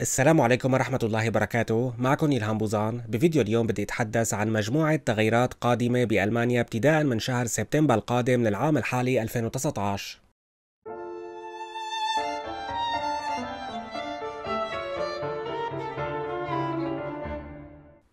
السلام عليكم ورحمة الله وبركاته معكم يلهام بوزان بفيديو اليوم بدي أتحدث عن مجموعة تغييرات قادمة بألمانيا ابتداء من شهر سبتمبر القادم للعام الحالي 2019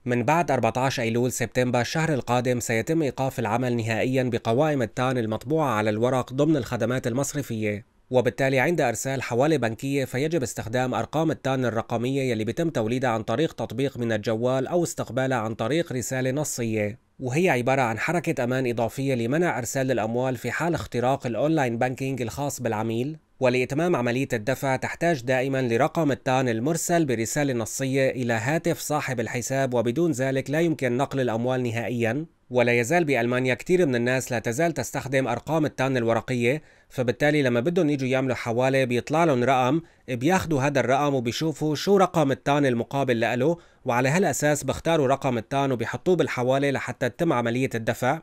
من بعد 14 أيلول سبتمبر الشهر القادم سيتم إيقاف العمل نهائيا بقوائم التان المطبوعة على الورق ضمن الخدمات المصرفية وبالتالي عند ارسال حوالي بنكيه فيجب استخدام ارقام التان الرقميه يلي بيتم توليدها عن طريق تطبيق من الجوال او استقبالها عن طريق رساله نصيه وهي عبارة عن حركة أمان إضافية لمنع إرسال الأموال في حال اختراق الأونلاين بانكينج الخاص بالعميل ولإتمام عملية الدفع تحتاج دائما لرقم التان المرسل برسالة نصية إلى هاتف صاحب الحساب وبدون ذلك لا يمكن نقل الأموال نهائيا ولا يزال بألمانيا كثير من الناس لا تزال تستخدم أرقام التان الورقية فبالتالي لما بدهم يجوا يعملوا حواله بيطلع لهم رقم بياخذوا هذا الرقم وبيشوفوا شو رقم التان المقابل له وعلى هالأساس بختاروا رقم التان وبيحطوه بالحواله لحتى تتم عملية الدفع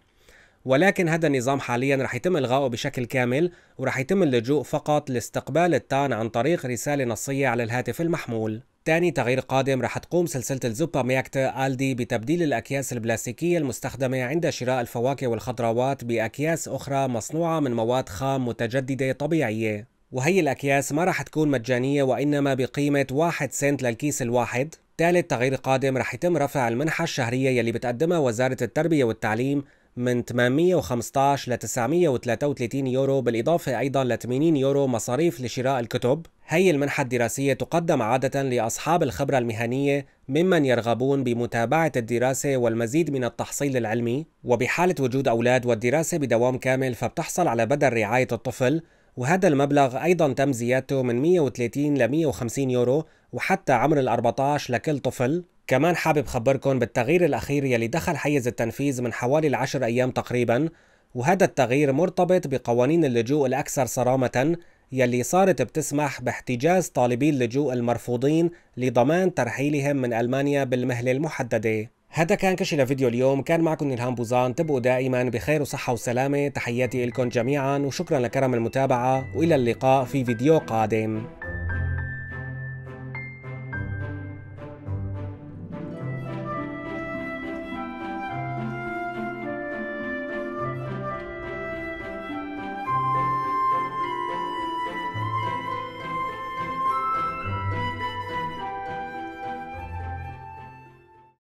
ولكن هذا النظام حاليا رح يتم إلغائه بشكل كامل ورح يتم اللجوء فقط لاستقبال التان عن طريق رسالة نصية على الهاتف المحمول تاني تغيير قادم رح تقوم سلسلة الزوبا مياكتا ألدي بتبديل الأكياس البلاستيكية المستخدمة عند شراء الفواكه والخضروات بأكياس أخرى مصنوعة من مواد خام متجددة طبيعية وهي الأكياس ما رح تكون مجانية وإنما بقيمة واحد سنت للكيس الواحد ثالث تغيير قادم رح يتم رفع المنحة الشهرية يلي بتقدمها وزارة التربية والتعليم من 815 ل 933 يورو بالإضافة أيضا ل 80 يورو مصاريف لشراء الكتب هي المنحة الدراسية تقدم عادة لأصحاب الخبرة المهنية ممن يرغبون بمتابعة الدراسة والمزيد من التحصيل العلمي وبحالة وجود أولاد والدراسة بدوام كامل فبتحصل على بدل رعاية الطفل وهذا المبلغ أيضا تم زيادته من 130 ل 150 يورو وحتى عمر ال 14 لكل طفل كمان حابب خبركم بالتغيير الأخير يلي دخل حيز التنفيذ من حوالي العشر أيام تقريبا وهذا التغيير مرتبط بقوانين اللجوء الأكثر صرامة يلي صارت بتسمح باحتجاز طالبي اللجوء المرفوضين لضمان ترحيلهم من ألمانيا بالمهلة المحددة هذا كان كشي لفيديو اليوم كان معكم الهام بوزان تبقوا دائما بخير وصحة وسلامة تحياتي لكم جميعا وشكرا لكرم المتابعة وإلى اللقاء في فيديو قادم